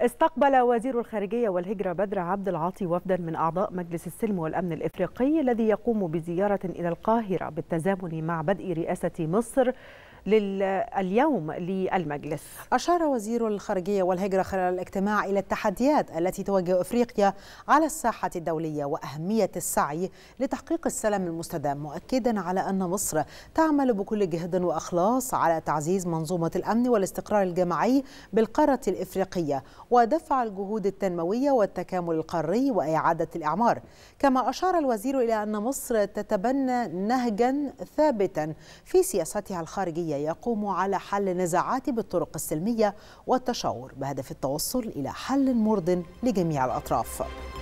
استقبل وزير الخارجية والهجرة بدر عبد العاطي وفدا من أعضاء مجلس السلم والأمن الإفريقي الذي يقوم بزيارة إلى القاهرة بالتزامن مع بدء رئاسة مصر اليوم للمجلس أشار وزير الخارجية والهجرة خلال الاجتماع إلى التحديات التي تواجه أفريقيا على الساحة الدولية وأهمية السعي لتحقيق السلام المستدام مؤكدا على أن مصر تعمل بكل جهد وأخلاص على تعزيز منظومة الأمن والاستقرار الجماعي بالقارة الإفريقية ودفع الجهود التنموية والتكامل القاري وإعادة الإعمار كما أشار الوزير إلى أن مصر تتبنى نهجا ثابتا في سياستها الخارجية الدولية يقوم على حل النزاعات بالطرق السلمية والتشاور بهدف التوصل إلى حل مرض لجميع الأطراف